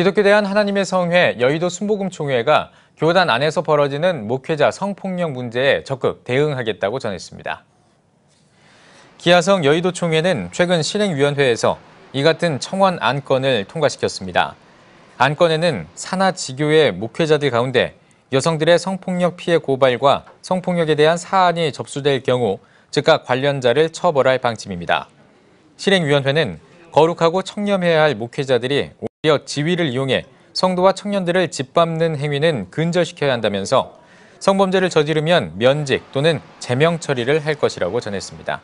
기독교 대한 하나님의 성회 여의도 순복음총회가 교단 안에서 벌어지는 목회자 성폭력 문제에 적극 대응하겠다고 전했습니다. 기아성 여의도 총회는 최근 실행위원회에서 이 같은 청원 안건을 통과시켰습니다. 안건에는 산하 지교의 목회자들 가운데 여성들의 성폭력 피해 고발과 성폭력에 대한 사안이 접수될 경우 즉각 관련자를 처벌할 방침입니다. 실행위원회는 거룩하고 청렴해야 할 목회자들이 이어 지위를 이용해 성도와 청년들을 짓밟는 행위는 근절시켜야 한다면서 성범죄를 저지르면 면직 또는 제명 처리를 할 것이라고 전했습니다.